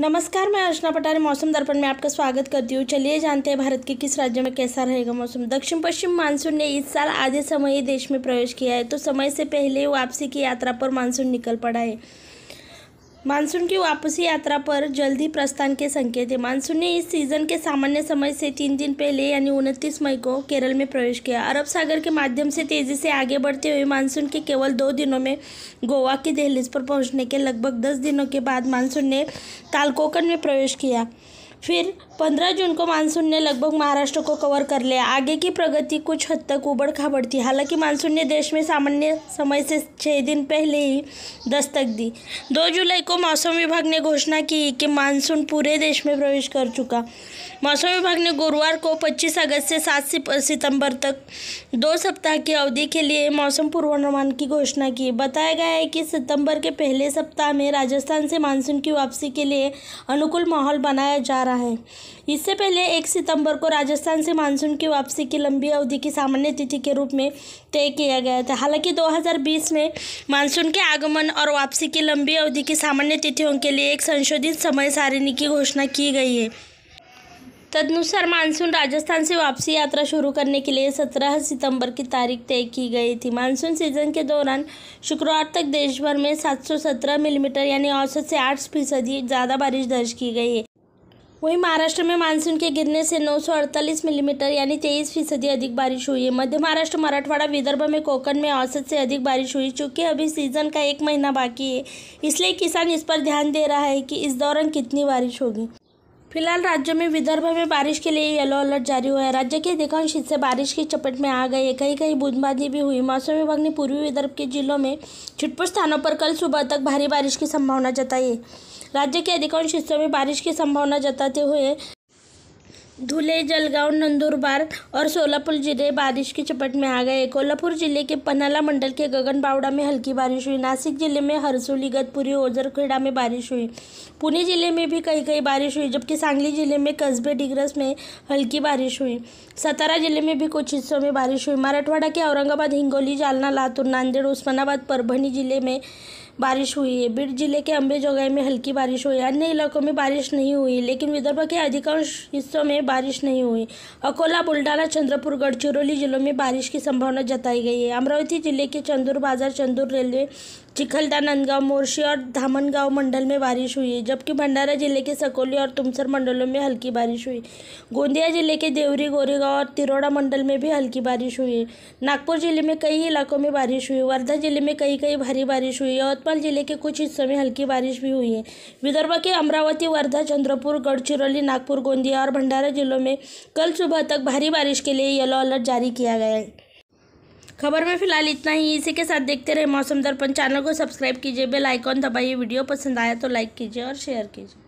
नमस्कार मैं अर्चना पटारे मौसम दर्पण में आपका स्वागत करती हूँ चलिए जानते हैं भारत के किस राज्य में कैसा रहेगा मौसम दक्षिण पश्चिम मानसून ने इस साल आधे समय ही देश में प्रवेश किया है तो समय से पहले वापसी की यात्रा पर मानसून निकल पड़ा है मानसून की वापसी यात्रा पर जल्दी प्रस्थान के संकेत है मानसून ने इस सीजन के सामान्य समय से तीन दिन पहले यानी उनतीस मई को केरल में प्रवेश किया अरब सागर के माध्यम से तेजी से आगे बढ़ते हुए मानसून के केवल दो दिनों में गोवा की दहलीज पर पहुंचने के लगभग दस दिनों के बाद मानसून ने तालकोकन में प्रवेश किया फिर 15 जून को मानसून ने लगभग महाराष्ट्र को कवर कर लिया आगे की प्रगति कुछ हद तक उबड़ खाबड़ थी हालांकि मानसून ने देश में सामान्य समय से छः दिन पहले ही दस्तक दी 2 जुलाई को मौसम विभाग ने घोषणा की कि मानसून पूरे देश में प्रवेश कर चुका मौसम विभाग ने गुरुवार को 25 अगस्त से 7 सितंबर तक दो सप्ताह की अवधि के लिए मौसम पूर्वानुमान की घोषणा की बताया गया है कि सितंबर के पहले सप्ताह में राजस्थान से मानसून की वापसी के लिए अनुकूल माहौल बनाया जा रहा है इससे पहले एक सितंबर को राजस्थान से मानसून की वापसी की लंबी अवधि की सामान्य तिथि के रूप में तय किया गया था हालांकि 2020 में मानसून के आगमन और वापसी की लंबी अवधि की सामान्य तिथियों के लिए एक संशोधित समय सारिणी की घोषणा की गई है तदनुसार मानसून राजस्थान से वापसी यात्रा शुरू करने के लिए 17 सितंबर की तारीख तय की गई थी मानसून सीजन के दौरान शुक्रवार तक देश भर में 717 मिलीमीटर यानी औसत से 8 फीसदी ज़्यादा बारिश दर्ज की गई है वहीं महाराष्ट्र में मानसून के गिरने से 948 मिलीमीटर यानी 23 फीसदी अधिक बारिश हुई है मध्य महाराष्ट्र मराठवाड़ा विदर्भ में कोकण में औसत से अधिक बारिश हुई चूंकि अभी सीजन का एक महीना बाकी है इसलिए किसान इस पर ध्यान दे रहा है कि इस दौरान कितनी बारिश होगी फिलहाल राज्य में विदर्भ में बारिश के लिए येलो अलर्ट जारी हुआ है राज्य के अधिकांश हिस्से बारिश की चपेट में आ गए कहीं कहीं बूंदबांदी भी हुई मौसम विभाग ने पूर्वी विदर्भ के जिलों में छिटपुट स्थानों पर कल सुबह तक भारी बारिश की संभावना जताई है राज्य के अधिकांश हिस्सों में बारिश की संभावना जताते हुए धुले जलगांव नंदुरबार और सोलापुर जिले बारिश की चपेट में आ गए कोल्हापुर जिले के पनाला मंडल के गगन बावड़ा में हल्की बारिश हुई नासिक जिले में हरसोली गतपुरी ओजरखेड़ा में बारिश हुई पुणे जिले में भी कई कई बारिश हुई जबकि सांगली जिले में कस्बे डिग्रस में हल्की बारिश हुई सतारा जिले में भी कुछ हिस्सों में बारिश हुई मराठवाड़ा के औरंगाबाद हिंगोली जालना लातूर नांदेड़ उस्मानाबाद परभणी जिले में बारिश हुई है बीड जिले के अम्बे जोगाई में हल्की बारिश हुई अन्य इलाकों में बारिश नहीं हुई लेकिन विदर्भ के अधिकांश हिस्सों में बारिश नहीं हुई अकोला बुल्ढाना चंद्रपुर गढ़चिरौली जिलों में बारिश की संभावना जताई गई है अमरावती जिले के चंदूर बाजार चंदूर रेलवे चिखलदा नंदगांव मोर्शी और धामनगांव मंडल में बारिश हुई है जबकि भंडारा जिले के सकोली और तुमसर मंडलों में हल्की बारिश हुई गोंदिया जिले के देवरी गोरेगांव और तिरोड़ा मंडल में भी हल्की बारिश हुई है नागपुर जिले में कई इलाकों में बारिश हुई वर्धा जिले में कई कई भारी बारिश हुई और यवतमाल जिले के कुछ हिस्सों में हल्की बारिश भी हुई है विदर्भ के अमरावती वर्धा चंद्रपुर गढ़चिरौली नागपुर गोंदिया और भंडारा जिलों में कल सुबह तक भारी बारिश के लिए येलो अलर्ट जारी किया गया है खबर में फिलहाल इतना ही इसी के साथ देखते रहे मौसम दर्पण चैनल को सब्सक्राइब कीजिए बेल आइकॉन दबाइए वीडियो पसंद आया तो लाइक कीजिए और शेयर कीजिए